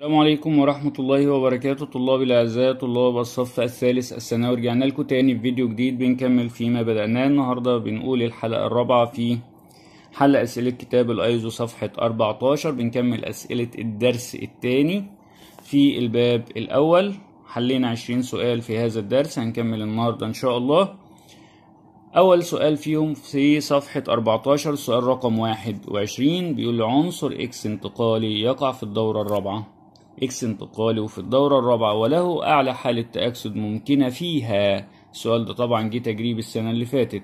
السلام عليكم ورحمة الله وبركاته طلاب الأعزاء طلاب الصف الثالث الثانوي رجعنا لكم تاني في فيديو جديد بنكمل فيما بدأناه النهاردة بنقول الحلقة الرابعة في حل أسئلة كتاب الأيزو صفحة 14 بنكمل أسئلة الدرس التاني في الباب الأول حلينا 20 سؤال في هذا الدرس هنكمل النهاردة إن شاء الله أول سؤال فيهم في صفحة 14 سؤال رقم 21 بيقول عنصر إكس انتقالي يقع في الدورة الرابعة إكس انتقاله في الدورة الرابعة وله أعلى حالة تأكسد ممكنة فيها السؤال ده طبعا جه تجريب السنة اللي فاتت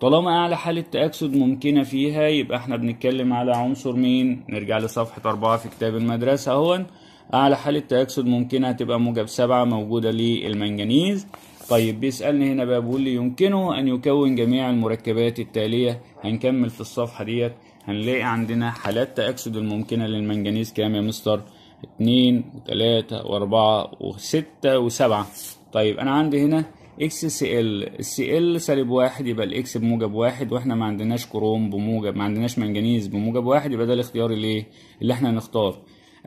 طالما أعلى حالة تأكسد ممكنة فيها يبقى احنا بنتكلم على عنصر مين نرجع لصفحة أربعة في كتاب المدرسة اهون أعلى حالة تأكسد ممكنة هتبقى موجب سبعة موجودة للمنجنيز طيب بيسألني هنا بقى بيقول لي يمكنه أن يكون جميع المركبات التالية هنكمل في الصفحة ديت هنلاقي عندنا حالات تأكسد الممكنة للمنجنيز كام يا مستر اتنين وتلاتة واربعة وستة وسبعة طيب انا عندي هنا اكس سي ال السي ال سالب واحد يبقى الاكس بموجب واحد واحنا ما عندناش كروم بموجب ما عندناش منجنيز بموجب واحد يبقى ده الاختيار اللي اللي احنا هنختار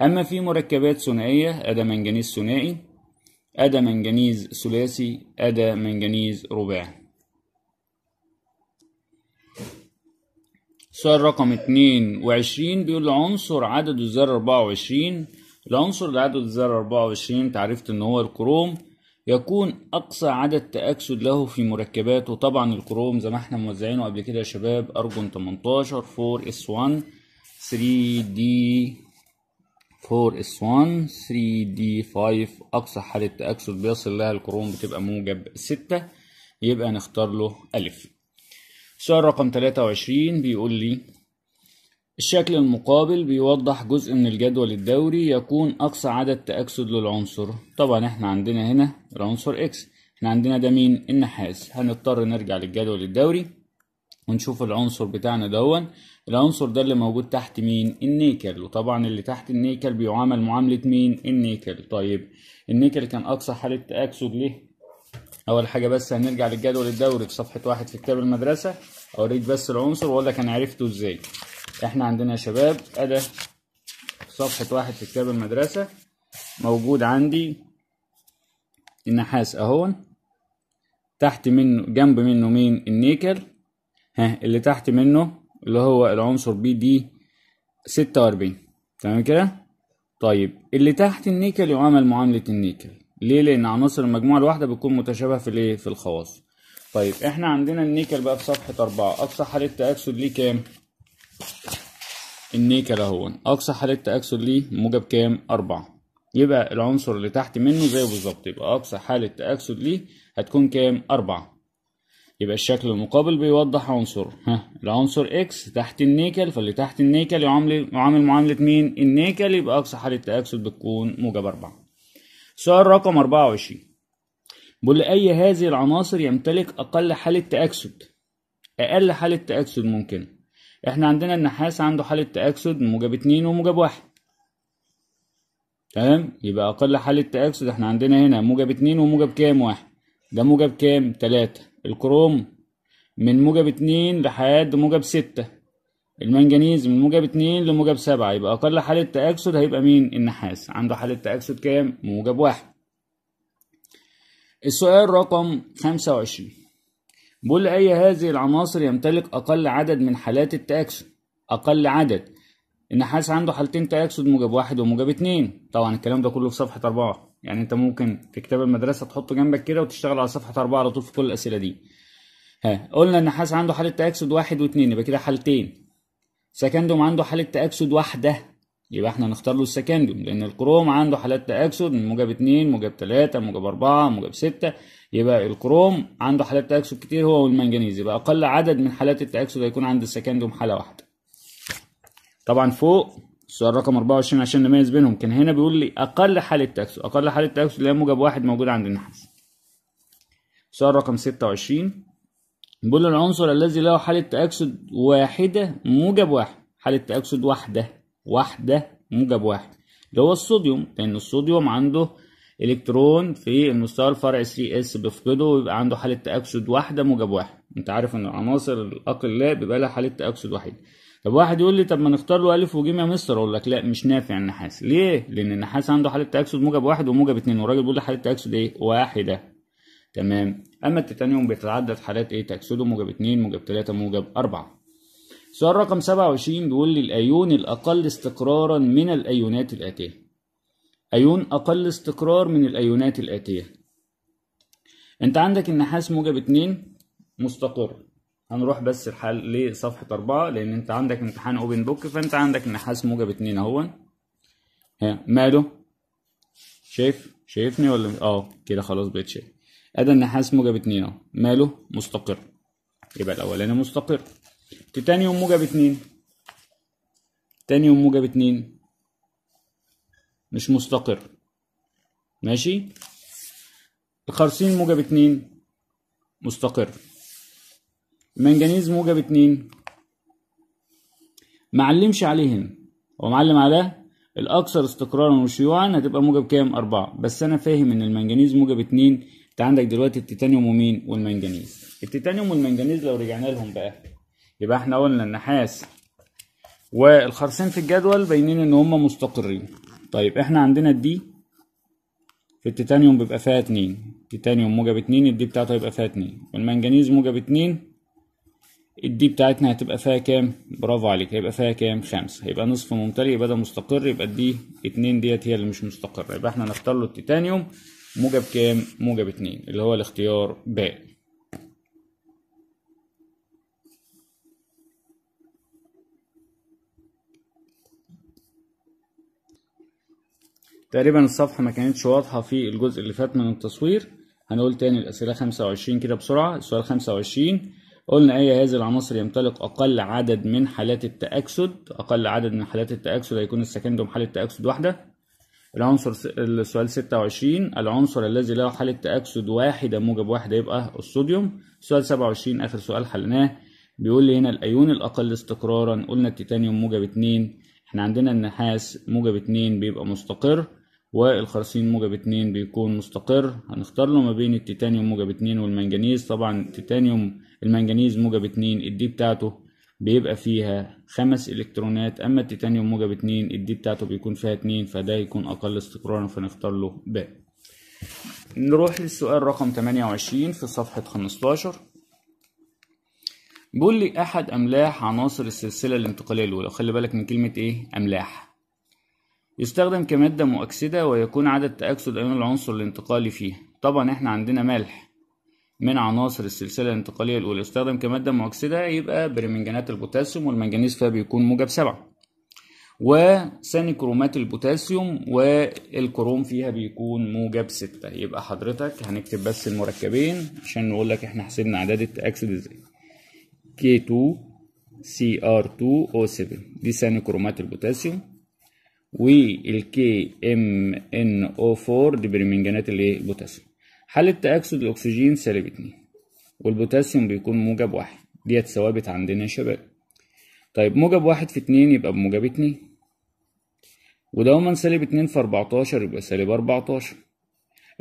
اما في مركبات ثنائيه ادا منجنيز ثنائي ادا منجنيز ثلاثي ادا منجنيز رباعي السؤال رقم 22 بيقول عنصر عدد الذرة 24 العنصر اللي عدد الذرة 24 تعرفت ان هو الكروم يكون أقصى عدد تأكسد له في مركباته طبعا الكروم زي ما احنا موزعينه قبل كده يا شباب أرجون 18 4 اس 1 3 دي 4 اس 1 3 دي 5 أقصى حالة تأكسد بيصل لها الكروم بتبقى موجب 6 يبقى نختار له ألف السؤال رقم 23 بيقول لي الشكل المقابل بيوضح جزء من الجدول الدوري يكون أقصى عدد تأكسد للعنصر طبعا احنا عندنا هنا العنصر X احنا عندنا ده مين النحاس هنضطر نرجع للجدول الدوري ونشوف العنصر بتاعنا دون العنصر ده اللي موجود تحت مين النيكل وطبعا اللي تحت النيكل بيعامل معاملة مين النيكل طيب النيكل كان أقصى حالة تأكسد ليه أول حاجة بس هنرجع للجدول الدوري في صفحة واحد في كتاب المدرسة أوريك بس العنصر وأقول لك أنا عرفته إزاي احنا عندنا يا شباب اداه صفحه واحد في كتاب المدرسه موجود عندي النحاس اهون تحت منه جنب منه مين النيكل ها اللي تحت منه اللي هو العنصر بي دي ستة وأربعين تمام كده طيب اللي تحت النيكل يعامل معاملة النيكل ليه لأن عناصر المجموعة الواحدة بتكون متشابهة في الايه في الخواص طيب احنا عندنا النيكل بقى في صفحة أربعة أقصى حالة تأكسد ليه كام؟ النيكل اهون اقصى حالة تأكسد ليه موجب كام اربعة يبقى العنصر اللي تحت منه زي بالظبط يبقى اقصى حالة تأكسد ليه هتكون كام اربعة يبقى الشكل المقابل بيوضح عنصر ها العنصر اكس تحت النيكل فاللي تحت النيكل يعامل يعامل معاملة مين النيكل يبقى اقصى حالة تأكسد بتكون موجب اربعة سؤال رقم اربعة وعشرين بيقول أي هذه العناصر يمتلك أقل حالة تأكسد أقل حالة تأكسد ممكنة احنا عندنا النحاس عنده حالة تأكسد موجب اتنين وموجب واحد تمام يبقى أقل حالة تأكسد احنا عندنا هنا موجب اتنين وموجب كام واحد ده موجب كام تلاتة الكروم من موجب اتنين لحد موجب ستة المنجنيز من موجب اتنين لموجب سبعة يبقى أقل حالة تأكسد هيبقى مين النحاس عنده حالة تأكسد كام موجب واحد السؤال رقم خمسة وعشرين بقول أي هذه العناصر يمتلك أقل عدد من حالات التأكسد أقل عدد النحاس عنده حالتين تأكسد موجب واحد وموجب اتنين طبعا الكلام ده كله في صفحة أربعة يعني أنت ممكن في كتاب المدرسة تحطه جنبك كده وتشتغل على صفحة أربعة على طول في كل الأسئلة دي ها قلنا النحاس عنده حالة تأكسد واحد واتنين يبقى كده حالتين سكندوم عنده حالة تأكسد واحدة يبقى احنا نختار له السكندوم لأن الكروم عنده حالات تأكسد من موجب اتنين موجب تلاتة موجب أربعة موجب ستة يبقى الكروم عنده حالات تأكسد كتير هو والمنجنيز يبقى أقل عدد من حالات التأكسد هيكون عند السكندوم حالة واحدة طبعا فوق السؤال رقم 24 عشان نميز بينهم كان هنا بيقول لي أقل حالة تأكسد أقل حالة تأكسد اللي هي موجب واحد موجودة عند النحاس السؤال رقم 26 بيقول العنصر الذي له حالة تأكسد واحدة موجب واحد حالة تأكسد واحدة واحدة موجب واحد اللي هو الصوديوم لأن الصوديوم عنده الكترون في المستوى الفرعي 3 اس بيفقده ويبقى عنده حاله تاكسد واحده موجب واحد انت عارف ان العناصر لا بيبقى لها حاله تاكسد وحيد طب واحد يقول لي طب ما نختار له الف وج يا مستر اقول لك لا مش نافع النحاس ليه لان النحاس عنده حاله تاكسد موجب واحد وموجب اتنين والراجل بيقول لي حاله تاكسد ايه واحده تمام اما التيتانيوم بيتعدد حالات ايه تاكسده موجب اتنين موجب تلاته موجب اربعه سؤال رقم 27 بيقول لي الايون الاقل استقرارا من الايونات الاتيه أيون أقل استقرار من الأيونات الآتية أنت عندك النحاس موجب اتنين مستقر هنروح بس الحل لصفحة أربعة لأن أنت عندك امتحان أوبن بوك فأنت عندك النحاس موجب اتنين أهون ها ماله شايف شايفني ولا اه كده خلاص بقيت شايف أدا النحاس موجب اتنين أهو ماله مستقر يبقى الأولاني مستقر تيتانيوم موجب اتنين تانيوم موجب اتنين مش مستقر ماشي الخرسين موجب اتنين مستقر المنجنيز موجب اتنين معلمش عليهم هو معلم على الأكثر استقرارا وشيوعا هتبقى موجب كام؟ أربعة بس أنا فاهم إن المنجنيز موجب اتنين أنت عندك دلوقتي التيتانيوم ومين؟ والمنجنيز التيتانيوم والمنجنيز لو رجعنا لهم بقى يبقى احنا قلنا النحاس والخرسين في الجدول باينين إن هما مستقرين طيب احنا عندنا الدي في التيتانيوم بيبقى فيها اتنين التيتانيوم موجب اتنين الدي بتاعته هيبقى فيها اتنين والمنجنيز موجب اتنين الدي بتاعتنا هتبقى فيها كام برافو عليك هيبقى فيها كام خمسة هيبقى نصف ممتلئ يبقى ده مستقر يبقى الدي اتنين ديت هي اللي مش مستقرة يبقى احنا نختار له التيتانيوم موجب كام موجب اتنين اللي هو الاختيار باء تقريبا الصفحة ما كانتش واضحة في الجزء اللي فات من التصوير هنقول تاني الأسئلة 25 كده بسرعة السؤال 25 قلنا أي هذه العناصر يمتلك أقل عدد من حالات التأكسد أقل عدد من حالات التأكسد هيكون السكندوم حالة تأكسد واحدة العنصر السؤال 26 العنصر الذي له حالة تأكسد واحدة موجب واحدة يبقى الصوديوم السؤال 27 آخر سؤال حلناه بيقول لي هنا الأيون الأقل استقرارا قلنا التيتانيوم موجب 2 احنا عندنا النحاس موجب 2 بيبقى مستقر والخرسين موجب اتنين بيكون مستقر هنختار له ما بين التيتانيوم موجب اتنين والمنجنيز طبعا التيتانيوم المنجنيز موجب اتنين الدي بتاعته بيبقى فيها خمس الكترونات اما التيتانيوم موجب اتنين الدي بتاعته بيكون فيها اتنين فده يكون اقل استقرارا فنختار له ب نروح للسؤال رقم 28 في صفحة 15 بيقول لي احد املاح عناصر السلسلة الانتقالية الاولى خلي بالك من كلمة ايه املاح يستخدم كمادة مؤكسدة ويكون عدد تأكسد أيون العنصر الانتقالي فيه طبعا احنا عندنا ملح من عناصر السلسلة الانتقالية الأولى يستخدم كمادة مؤكسدة يبقى برمنجانات البوتاسيوم والمنجنيز فيها بيكون موجب سبعة وثاني كرومات البوتاسيوم والكروم فيها بيكون موجب ستة يبقى حضرتك هنكتب بس المركبين عشان نقول لك احنا حسبنا عدد التأكسد ازاي K2 CR2O7 دي ثاني كرومات البوتاسيوم والكي ام ان او 4 دي برمنجانات الايه البوتاسيوم حالة تأكسد الأكسجين سالب اتنين والبوتاسيوم بيكون موجب واحد ديت ثوابت عندنا يا شباب طيب موجب واحد في اتنين يبقى بموجب اتنين ودوما سالب اتنين في أربعتاشر يبقى سالب أربعتاشر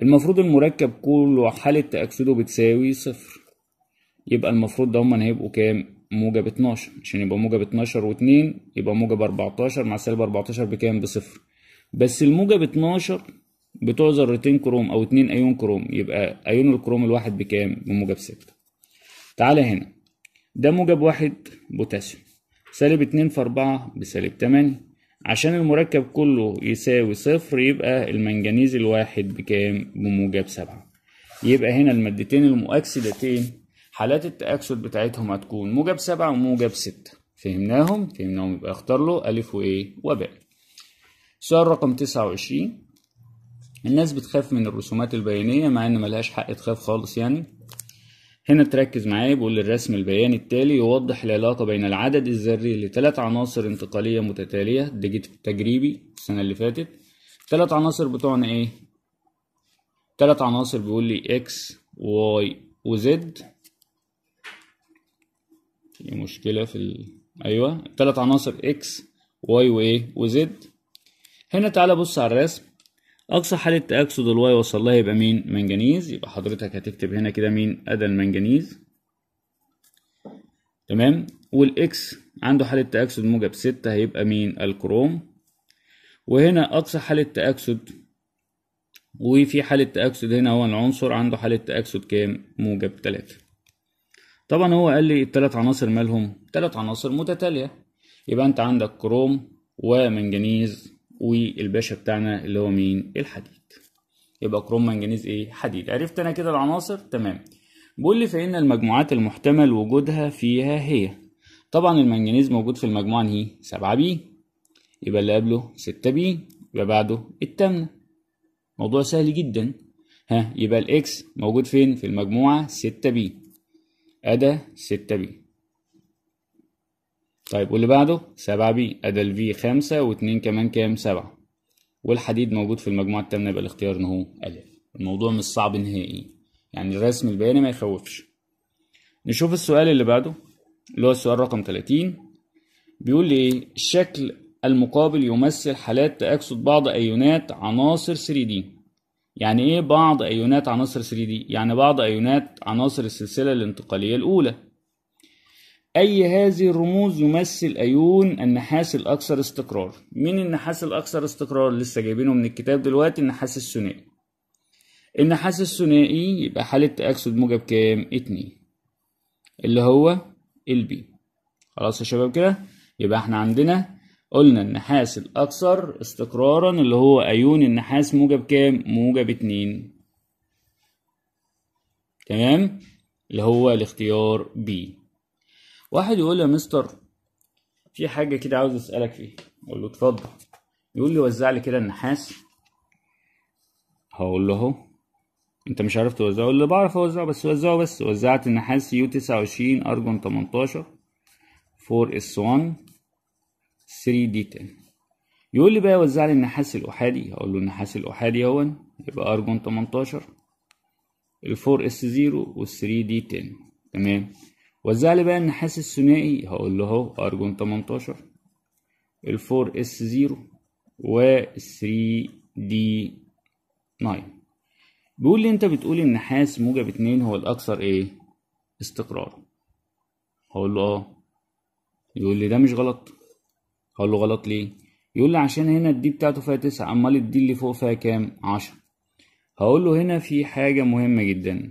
المفروض المركب كله حالة تأكسده بتساوي صفر يبقى المفروض دوما هيبقوا كام موجب 12 عشان يبقى موجب 12 و2 يبقى موجب 14 مع سالب 14 بكام بصفر بس الموجب 12 بتوع ذرتين كروم او 2 ايون كروم يبقى ايون الكروم الواحد بكام بموجب 6 تعالى هنا ده موجب 1 بوتاسيوم سالب 2 في 4 بسالب 8 عشان المركب كله يساوي صفر يبقى المنجنيز الواحد بكام بموجب 7 يبقى هنا المادتين المؤكسدتين حالات التأكسد بتاعتهم هتكون موجب سبعة وموجب ستة فهمناهم فهمناهم يبقى اختار له ألف وإيه وباء سؤال رقم تسعة وعشرين الناس بتخاف من الرسومات البيانية مع إن ملهاش حق تخاف خالص يعني هنا تركز معايا بيقول الرسم البياني التالي يوضح العلاقة بين العدد الذري لثلاث عناصر انتقالية متتالية ده جيت تجريبي السنة اللي فاتت ثلاث عناصر بتوعنا إيه؟ ثلاث عناصر بيقول لي إكس واي وزد في مشكلة في ال... أيوة التلات عناصر إكس واي وإيه وزد هنا تعالى بص على الرسم أقصى حالة تأكسد الواي وصل لها يبقى مين منجنيز يبقى حضرتك هتكتب هنا كده مين أدا المنجنيز تمام والإكس عنده حالة تأكسد موجب ستة هيبقى مين الكروم وهنا أقصى حالة تأكسد وفي حالة تأكسد هنا هو العنصر عنده حالة تأكسد كام؟ موجب تلاتة طبعا هو قال لي التلات عناصر مالهم تلات عناصر متتالية يبقى انت عندك كروم ومنجنيز والباشا بتاعنا اللي هو مين الحديد يبقى كروم منجنيز ايه حديد عرفت انا كده العناصر تمام بيقول لي فإن المجموعات المحتمل وجودها فيها هي طبعا المنجنيز موجود في المجموعة هي 7 بي يبقى اللي قبله 6 بي يبقى بعده التامنة موضوع سهل جدا ها يبقى الاكس موجود فين في المجموعة 6 بي ادى 6 بي طيب واللي بعده 7 بي ادى ال في 5 و2 كمان كام 7 والحديد موجود في المجموعة التامنة يبقى الاختيار إن هو ألف الموضوع مش صعب نهائي يعني الرسم البياني ما يخوفش نشوف السؤال اللي بعده اللي هو السؤال رقم 30 بيقول لي إيه؟ الشكل المقابل يمثل حالات تأكسد بعض أيونات عناصر 3 دي يعني ايه بعض ايونات عناصر 3 دي يعني بعض ايونات عناصر السلسله الانتقاليه الاولى اي هذه الرموز يمثل ايون النحاس الاكثر استقرار مين النحاس الاكثر استقرار لسه جايبينه من الكتاب دلوقتي النحاس الثنائي النحاس الثنائي يبقى حاله تاكسد موجب كام اتنين اللي هو البي خلاص يا شباب كده يبقى احنا عندنا قلنا النحاس الأكثر استقرارا اللي هو أيون النحاس موجب كام؟ موجب اتنين تمام؟ اللي هو الاختيار ب واحد يقول يا مستر في حاجة كده عاوز أسألك فيها أقول له اتفضل يقول لي وزع لي كده النحاس هقول له اهو انت مش عارف توزعه اللي بعرف اوزعه بس وزعه بس وزعت النحاس يو تسعة وعشرين ارجون تمنتاشر فور اس 1 3 دي 10 يقول لي بقى وزع لي النحاس الاحادي هقول له النحاس الاحادي اهو يبقى ارجون 18 ال 4 اس 0 وال 3 دي 10 تمام وزع لي بقى النحاس الثنائي هقول له اهو ارجون 18 ال 4 اس 0 وال 3 دي 9 بيقول لي انت بتقول النحاس موجب 2 هو الاكثر ايه استقرار هقول له اه يقول لي ده مش غلط هقول له غلط ليه يقول لي عشان هنا الدي بتاعته فيها تسعة امال الدي اللي فوق فيها كام عشرة هقول له هنا في حاجة مهمة جدا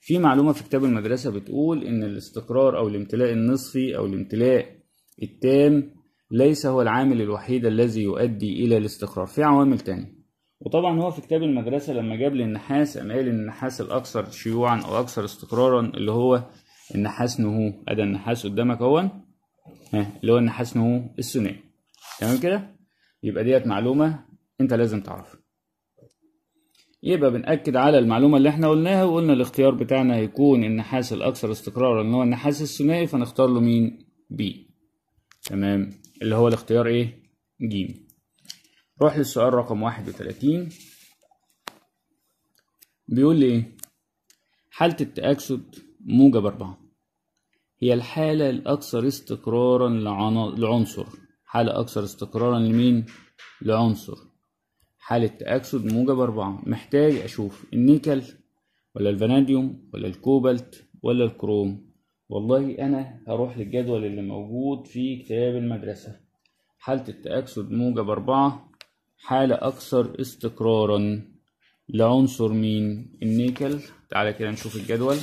في معلومة في كتاب المدرسة بتقول إن الاستقرار أو الامتلاء النصفي أو الامتلاء التام ليس هو العامل الوحيد الذي يؤدي إلى الاستقرار في عوامل تانية وطبعا هو في كتاب المدرسة لما جاب لي النحاس قام قال إن النحاس الأكثر شيوعا أو أكثر استقرارا اللي هو النحاس نهو أدا النحاس قدامك أهون ها اللي هو النحاس نمو الثنائي تمام كده يبقى ديت معلومه انت لازم تعرفها يبقى بنأكد على المعلومة اللي احنا قلناها وقلنا الاختيار بتاعنا هيكون النحاس الأكثر استقرارا اللي هو النحاس الثنائي فنختار له مين؟ بي تمام اللي هو الاختيار ايه؟ ج روح للسؤال رقم 31 بيقول لي ايه؟ حالة التأكسد موجب أربعة هي الحالة الأكثر استقرارا لعنصر حالة أكثر استقرارا لمين؟ لعنصر حالة تأكسد موجب أربعة محتاج أشوف النيكل ولا الفناديوم ولا الكوبالت ولا الكروم والله أنا هروح للجدول اللي موجود في كتاب المدرسة حالة التأكسد موجب أربعة حالة أكثر استقرارا لعنصر مين؟ النيكل تعالى كده نشوف الجدول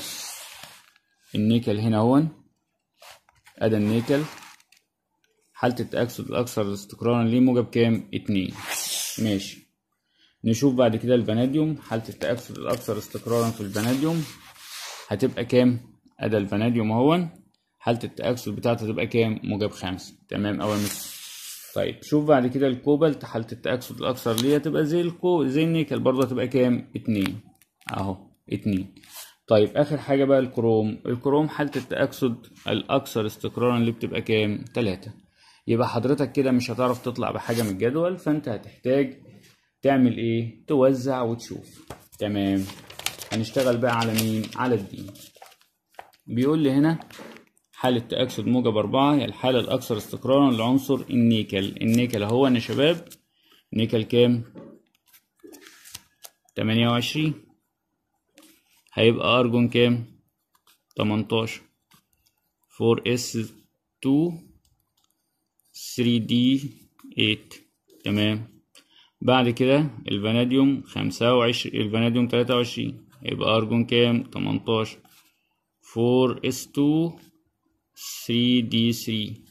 النيكل هنا هون أدا النيكل حالة التأكسد الأكثر استقرارا ليه موجب كام؟ اتنين ماشي نشوف بعد كده الفناديوم حالة التأكسد الأكثر استقرارا في الفناديوم هتبقى كام؟ أدا الفناديوم اهون حالة التأكسد بتاعته هتبقى كام؟ موجب خمسة تمام أول مثال طيب شوف بعد كده الكوبالت حالة التأكسد الأكثر ليه هتبقى زي الكو زي النيكل برضه هتبقى كام؟ اتنين أهو اتنين طيب اخر حاجه بقى الكروم الكروم حاله التاكسد الاكثر استقرارا اللي بتبقى كام 3 يبقى حضرتك كده مش هتعرف تطلع بحاجه من الجدول فانت هتحتاج تعمل ايه توزع وتشوف تمام هنشتغل بقى على مين على الدين بيقول لي هنا حالة تأكسد موجب أربعة هي الحالة الأكثر استقرارا لعنصر النيكل النيكل أهو يا شباب نيكل كام؟ تمانية وعشرين هيبقى ارجون كام تمنتاشر فور اس تو ثري دي ايت تمام بعد كده الفناديوم خمسة وعشرين الفناديوم تلاتة وعشرين هيبقى أرجون كام تمنتاشر فور اس تو ثري دي ثري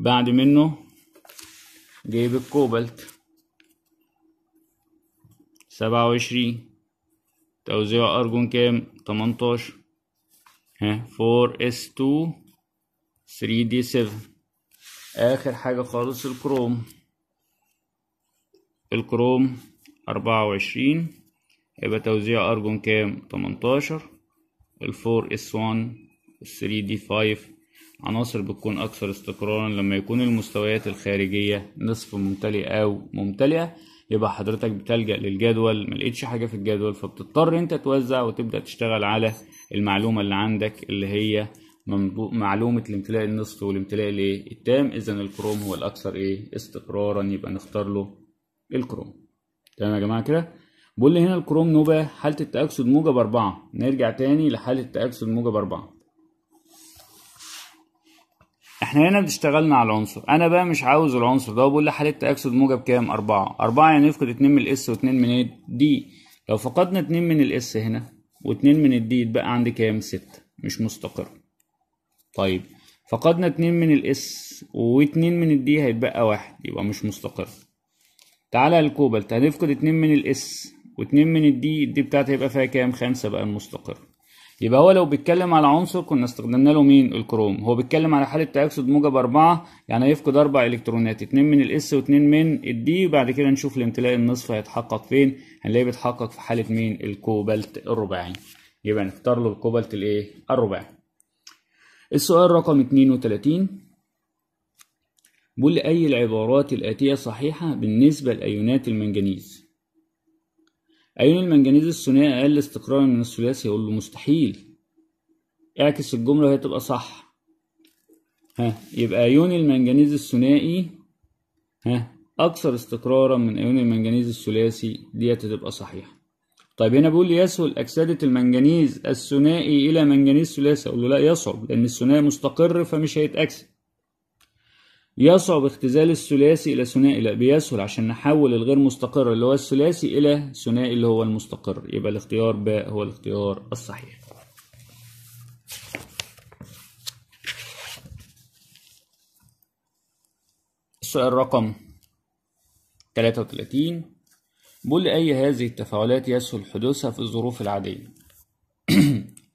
بعد منه جايب الكوبالت سبعة وعشرين توزيع أرجون كام؟ تمنتاشر ها فور اس تو ثري دي 7 آخر حاجة خالص الكروم الكروم أربعة وعشرين يبقى توزيع أرجون كام؟ تمنتاشر الفور اس وان الثري دي فايف عناصر بتكون أكثر استقرارا لما يكون المستويات الخارجية نصف ممتلئة أو ممتلئة يبقى حضرتك بتلجأ للجدول ما لقيتش حاجة في الجدول فبتضطر انت توزع وتبدأ تشتغل على المعلومة اللي عندك اللي هي معلومة الامتلاء النصف والامتلاء الايه التام اذا الكروم هو الاكثر ايه استقرارا يبقى نختار له الكروم تمام يا جماعة كده بقول لي هنا الكروم نوبة حالة التأكسد موجب أربعة نرجع تاني لحالة التأكسد موجب أربعة احنا هنا اشتغلنا على العنصر انا بقى مش عاوز العنصر ده بقول لحالة اكسد موجب كام اربعة اربعة يعني يفقد اتنين من الاس واتنين من ايه؟ دي لو فقدنا اتنين من الاس هنا واتنين من الدي يتبقى عندي كام ستة مش مستقر طيب فقدنا اتنين من الاس واتنين من الدي هيتبقى واحد يبقى مش مستقر تعالى الكوبالت هنفقد اتنين من الاس واتنين من الدي الدي بتاعتي هيبقى فيها كام خمسة بقى المستقر يبقى هو لو بيتكلم على عنصر كنا استخدمنا له مين الكروم هو بيتكلم على حاله تاكسد موجب أربعة يعني هيفقد أربع إلكترونات اتنين من الإس واتنين من الدي وبعد كده نشوف الامتلاء النصف هيتحقق فين هنلاقيه بيتحقق في حاله مين الكوبالت الرباعي يبقى نختار له الكوبالت الايه الرباعي السؤال رقم 32 بيقول لي أي العبارات الآتية صحيحة بالنسبة لأيونات المنجنيز أيون المنجنيز الثنائي أقل استقرارا من الثلاثي يقول له مستحيل اعكس الجملة وهي تبقى صح ها يبقى أيون المنجنيز الثنائي ها أكثر استقرارا من أيون المنجنيز الثلاثي ديت هتبقى صحيحة طيب هنا بيقول لي يسهل أكسدة المنجنيز الثنائي إلى منجنيز ثلاثي أقول له لا يصعب لأن الثنائي مستقر فمش هيتأكسد يصعب اختزال الثلاثي إلى ثنائي لا بيسهل عشان نحول الغير مستقر اللي هو الثلاثي إلى ثنائي اللي هو المستقر يبقى الاختيار باء هو الاختيار الصحيح السؤال رقم 33 بقول أي هذه التفاعلات يسهل حدوثها في الظروف العادية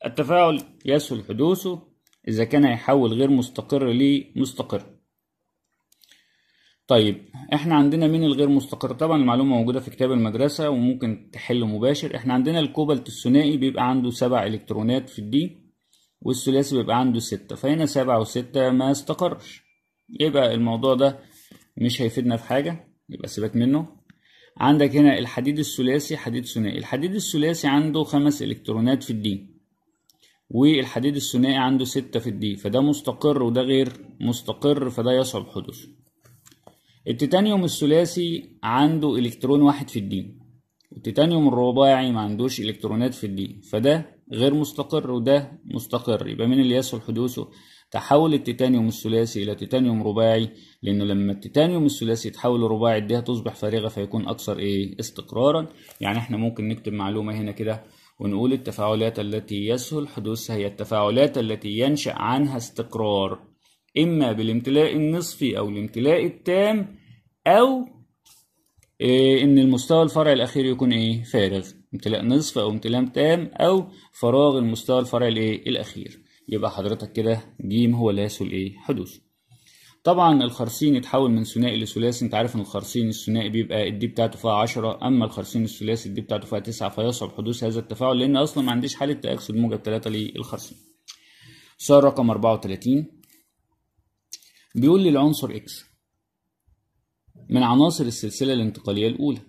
التفاعل يسهل حدوثه إذا كان يحول غير مستقر لمستقر طيب احنا عندنا مين الغير مستقر طبعا المعلومه موجوده في كتاب المدرسه وممكن تحل مباشر احنا عندنا الكوبالت الثنائي بيبقى عنده سبع الكترونات في الدي والثلاثي بيبقى عنده ستة فهنا سبعة وستة ما استقرش يبقى الموضوع ده مش هيفيدنا في حاجة يبقى سيبك منه عندك هنا الحديد الثلاثي حديد ثنائي الحديد الثلاثي عنده خمس الكترونات في الدي والحديد الثنائي عنده ستة في الدي فده مستقر وده غير مستقر فده يصعب حدوثه التيتانيوم الثلاثي عنده الكترون واحد في الدين والتيتانيوم الرباعي ما عندوش الكترونات في الدين فده غير مستقر وده مستقر يبقى من اللي يسهل حدوثه تحول التيتانيوم الثلاثي الى تيتانيوم رباعي لانه لما التيتانيوم الثلاثي يتحول لرباعي الدي هتصبح فارغه فيكون اكثر ايه استقرارا يعني احنا ممكن نكتب معلومه هنا كده ونقول التفاعلات التي يسهل حدوثها هي التفاعلات التي ينشأ عنها استقرار إما بالامتلاء النصفي أو الامتلاء التام أو آه، إن المستوى الفرعي الأخير يكون إيه فارغ امتلاء نصف أو امتلاء تام أو فراغ المستوى الفرعي الإيه الأخير يبقى حضرتك كده ج هو اللي يسهل إيه حدوث طبعا الخرسين يتحول من ثنائي لثلاثي انت عارف ان الخرسين الثنائي بيبقى الدي بتاعته فيها 10 اما الخرسين الثلاثي الدي بتاعته فيها 9 فيصعب حدوث هذا التفاعل لان اصلا ما عنديش حاله تاكسد موجب 3 للخرسين سؤال رقم 34 بيقول لي العنصر اكس من عناصر السلسلة الانتقالية الأولى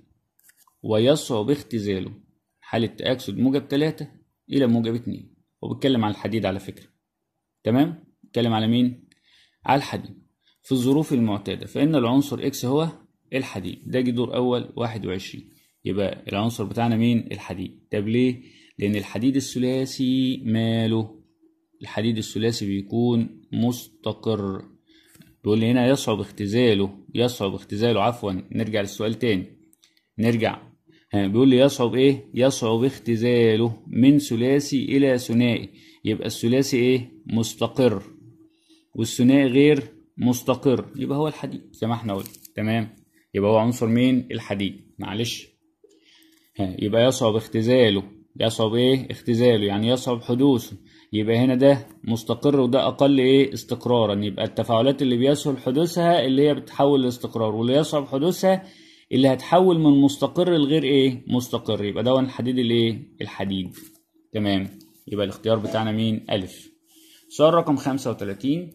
ويصعب اختزاله حالة تأكسد موجب 3 إلى موجب 2 وبتكلم على الحديد على فكرة تمام؟ بتكلم على مين؟ على الحديد في الظروف المعتادة فإن العنصر إكس هو الحديد ده دور أول 21 يبقى العنصر بتاعنا مين؟ الحديد طب ليه؟ لأن الحديد الثلاثي ماله؟ الحديد الثلاثي بيكون مستقر بيقول لي هنا يصعب اختزاله يصعب اختزاله عفوا نرجع للسؤال تاني نرجع بيقول لي يصعب ايه يصعب اختزاله من ثلاثي الى ثنائي يبقى الثلاثي ايه مستقر والثنائي غير مستقر يبقى هو الحديد زي ما احنا قلنا تمام يبقى هو عنصر مين الحديد معلش يبقى يصعب اختزاله يصعب ايه اختزاله يعني يصعب حدوثه يبقى هنا ده مستقر وده اقل ايه استقرارا يبقى التفاعلات اللي بيسهل حدوثها اللي هي بتحول لاستقرار واللي يصعب حدوثها اللي هتحول من مستقر لغير ايه مستقر يبقى ده الحديد الايه الحديد تمام يبقى الاختيار بتاعنا مين الف سؤال رقم 35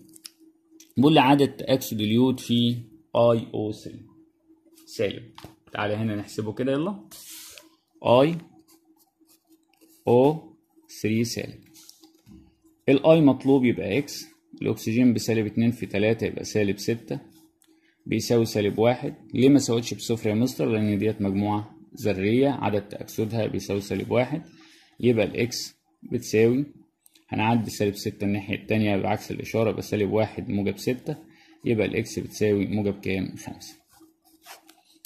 بيقول لي عدد اكس اليود في اي او 3 سالب تعالى هنا نحسبه كده يلا اي O 3 سالب الاي مطلوب يبقى اكس الاكسجين بسالب اتنين في تلاتة يبقى سالب ستة بيساوي سالب واحد ليه ما ساوتش بصفر يا مستر لان ديت مجموعة ذرية عدد تأكسدها بيساوي سالب واحد يبقى الاكس بتساوي هنعدي سالب ستة الناحية التانية بعكس الإشارة يبقى سالب واحد موجب ستة يبقى الاكس بتساوي موجب كام خمسة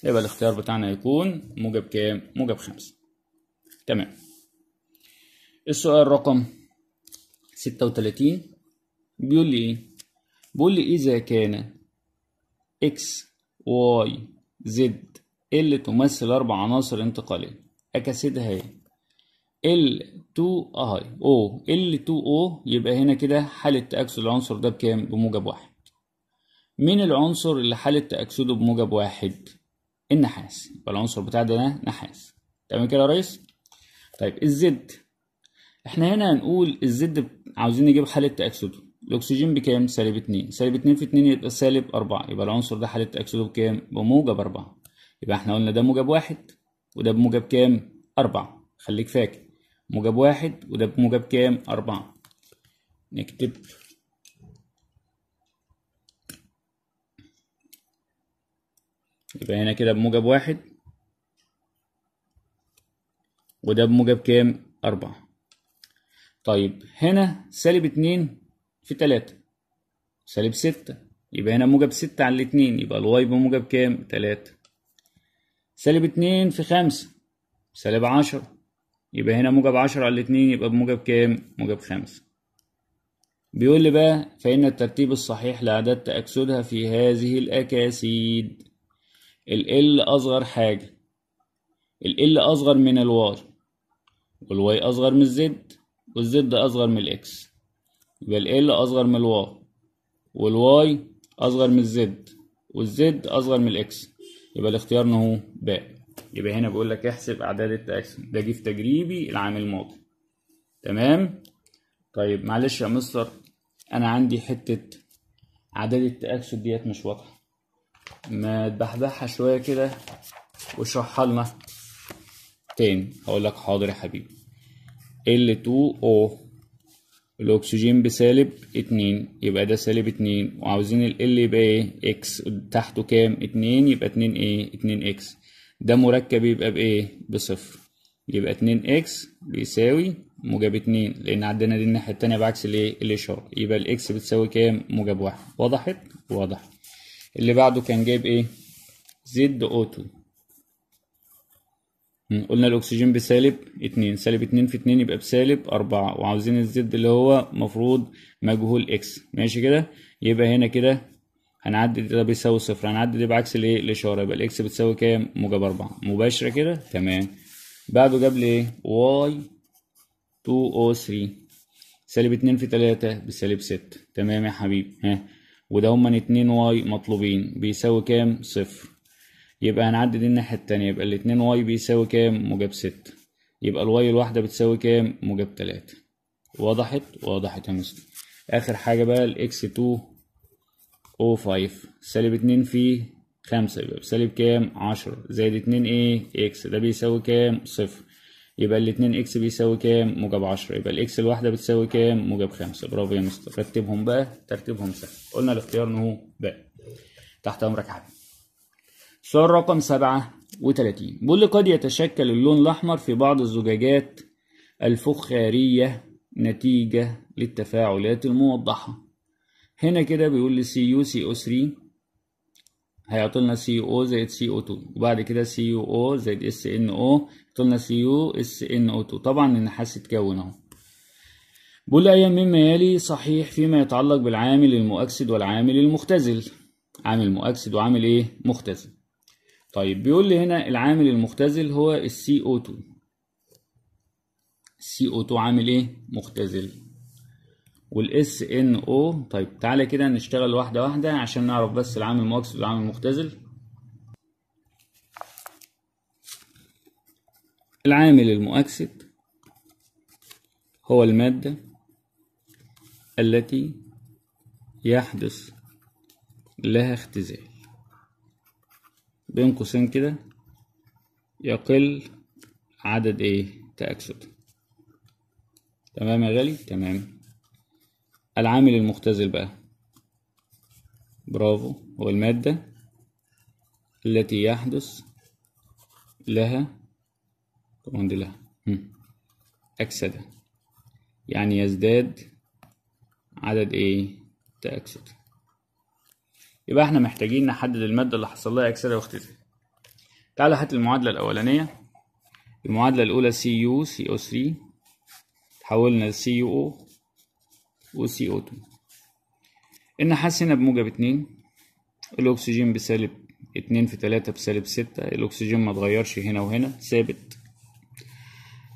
يبقى الاختيار بتاعنا يكون موجب كام موجب خمسة تمام السؤال رقم 36 بيقول لي ايه بيقول لي اذا كان x y z اللي تمثل اربع عناصر انتقاليه اكسدها ايه ال 2 اهي او ال 2 يبقى هنا كده حالة تأكسد العنصر ده بكام؟ بموجب واحد. مين العنصر اللي حالة تأكسده بموجب واحد؟ النحاس يبقى العنصر بتاع ده نحاس. تمام كده يا ريس؟ طيب الزد احنا هنا هنقول الزد عاوزين نجيب حالة تأكسده الأكسجين بكام؟ سالب اتنين سالب اتنين في اتنين يبقى سالب أربعة يبقى العنصر ده حالة تأكسده بكام؟ بموجب أربعة يبقى احنا قلنا ده موجب واحد وده بموجب كام؟ أربعة خليك فاكر موجب واحد وده بموجب كام؟ أربعة نكتب يبقى هنا كده بموجب واحد وده بموجب كام؟ أربعة طيب هنا سالب اتنين في تلاتة سالب ستة يبقى هنا موجب ستة على الاتنين يبقى الواي بموجب كام؟ تلاتة سالب اتنين في خمسة سالب عشرة يبقى هنا موجب عشرة على الاتنين يبقى بموجب كام؟ موجب خمسة بيقول لي بقى فإن الترتيب الصحيح لأعداد تأكسدها في هذه الأكاسيد ال ال أصغر حاجة ال أصغر من الواي والواي أصغر من الزد والزد أصغر من الإكس يبقى ال أصغر من الوا والواي أصغر من الزد والزد أصغر من الإكس يبقى الاختيار إن هو باء يبقى هنا بقول لك احسب أعداد التأكسد ده جه في تجريبي العام الماضي تمام طيب معلش يا مستر أنا عندي حتة أعداد التأكسد ديت مش واضحة ما تبحبحها شوية كده واشرحها لنا تاني هقول لك حاضر يا حبيبي L2O الأكسجين بسالب اتنين يبقى ده سالب اتنين وعاوزين ال L يبقى ايه اكس تحته كام اتنين يبقى اتنين ايه اتنين اكس ده مركب يبقى بايه بصفر يبقى اتنين اكس بيساوي موجب اتنين لأن عندنا دي الناحية التانية بعكس الايه الإشارة يبقى الإكس بتساوي كام موجب واحد وضحت؟ واضح اللي بعده كان جايب ايه زد ZO2 قلنا الاكسجين بسالب اتنين سالب اتنين في اتنين يبقى بسالب اربعة وعاوزين الزد اللي هو مفروض مجهول اكس ماشي كده يبقى هنا كده هنعدي ده بيساوي صفر هنعدي ده بعكس الايه الاشاره يبقى الاكس بتساوي كام موجب اربعة مباشره كده تمام بعده جاب لي ايه واي تو او ثري سالب اتنين في تلاتة بسالب ست تمام يا حبيبي ها وده هما اتنين واي مطلوبين بيساوي كام صفر يبقى هنعدد الناحية التانية يبقى الاتنين واي بيساوي كام موجب ستة يبقى الواي الواحدة بتساوي كام موجب تلاتة وضحت وضحت يا مستر آخر حاجة بقى الإكس تو أو فايف سالب اتنين في خمسة يبقى بسالب كام عشرة زائد اتنين ايه إكس ده بيساوي كام صفر يبقى الاتنين إكس بيساوي كام موجب عشرة يبقى الإكس الواحدة بتساوي كام موجب خمسة برافو يا مستر رتبهم بقى ترتيبهم سهل قلنا الاختيار إن هو باقي تحت أمرك يا حبيبي سؤال رقم 37 بيقول قد يتشكل اللون الأحمر في بعض الزجاجات الفخارية نتيجة للتفاعلات الموضحة هنا كده بيقول لي سي سي او 3 سي او زايد او CO2 وبعد كده او زائد اس ان او 2 طبعا النحاس اتكون اهو بيقول لي مما يلي صحيح فيما يتعلق بالعامل المؤكسد والعامل المختزل عامل مؤكسد وعامل ايه مختزل طيب بيقول لي هنا العامل المختزل هو السي او 2 السي او 2 عامل ايه مختزل والاس ان او طيب تعالى كده نشتغل واحده واحده عشان نعرف بس العامل المؤكسد والعامل المختزل العامل المؤكسد هو الماده التي يحدث لها اختزال بين قوسين كده يقل عدد ايه تأكسد تمام يا غالي تمام العامل المختزل بقى برافو هو المادة التي يحدث لها طبعا دي لها أكسدة يعني يزداد عدد ايه تأكسد يبقى احنا محتاجين نحدد المادة اللي حصل لها اكسده واختزال تعالى هات المعادلة الأولانية المعادلة الأولى Cu CO3 تحولنا ل CuO و CO2 النحاس هنا بموجب اتنين الأكسجين بسالب اتنين في تلاتة بسالب ستة الأكسجين ما اتغيرش هنا وهنا ثابت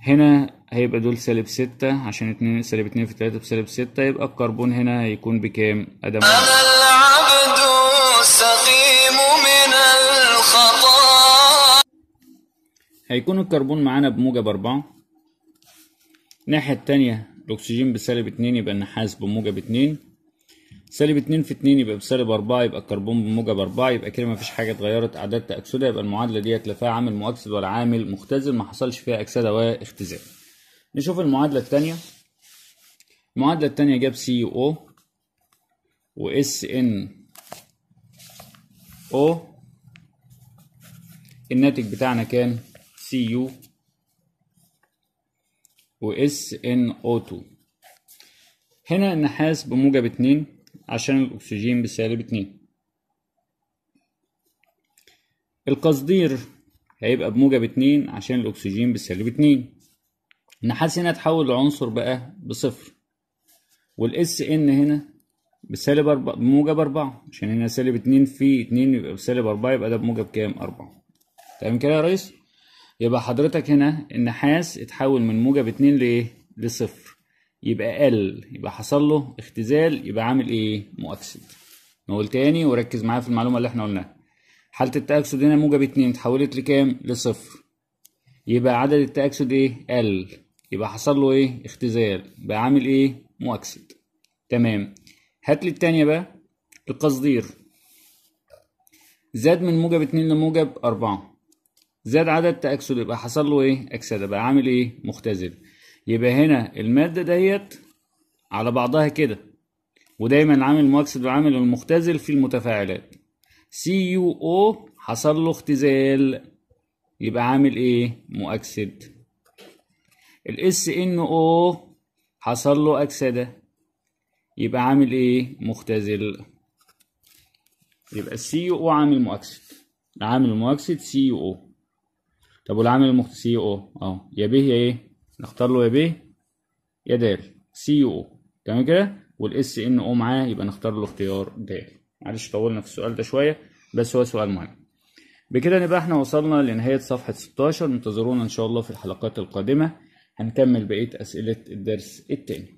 هنا هيبقى دول سالب ستة عشان اتنين سالب اتنين في تلاتة بسالب ستة يبقى الكربون هنا هيكون بكام؟ أدم هيكون الكربون معانا بموجب أربعة الناحية التانية الأكسجين بسالب اتنين يبقى النحاس بموجب اتنين سالب اتنين في اتنين يبقى بسالب أربعة يبقى الكربون بموجب أربعة يبقى كده مفيش حاجة اتغيرت أعداد تأكسدة يبقى المعادلة ديت لا فيها عامل مؤكسد ولا عامل مختزل محصلش فيها أكسدة واختزال. نشوف المعادلة التانية المعادلة التانية جاب سي أو وإس إن أو الناتج بتاعنا كان CU و sno ان او 2 هنا النحاس بموجب اتنين عشان الاكسجين بسالب اتنين القصدير هيبقى بموجب اتنين عشان الاكسجين بسالب اتنين النحاس هنا اتحول لعنصر بقى بصفر والاس ان هنا بسالب أربعة بموجب أربعة عشان هنا سالب اتنين في اتنين يبقى بسالب أربعة يبقى ده بموجب كام أربعة تمام كده يا ريس؟ يبقى حضرتك هنا النحاس اتحول من موجب اتنين لايه لصفر يبقى ال يبقى حصل له اختزال يبقى عامل ايه مؤكسد نقول تاني وركز معايا في المعلومه اللي احنا قلناها حاله التاكسد هنا موجب اتنين اتحولت لكام لصفر يبقى عدد التاكسد ايه ال يبقى حصل له ايه اختزال بقى عامل ايه مؤكسد تمام هات لي التانية بقى القصدير زاد من موجب اتنين لموجب اربعة. زاد عدد تأكسد يبقى حصل له ايه أكسدة بقى عامل ايه مختزل يبقى هنا المادة ديت على بعضها كده ودايما العامل المؤكسد والعامل المختزل في المتفاعلات CuO حصل له اختزال يبقى عامل ايه مؤكسد الاس ان او حصل له اكسده يبقى عامل ايه مختزل يبقى السي او عامل مؤكسد العامل المؤكسد سي او طب والعامل المختص سي او e اهو يا ب يا ايه نختار له يا ب يا د سي او تمام كده والاس ان او معاه يبقى نختار له اختيار د معلش طولنا في السؤال ده شويه بس هو سؤال مهم بكده نبقى احنا وصلنا لنهايه صفحه 16 انتظرونا ان شاء الله في الحلقات القادمه هنكمل بقيه اسئله الدرس الثاني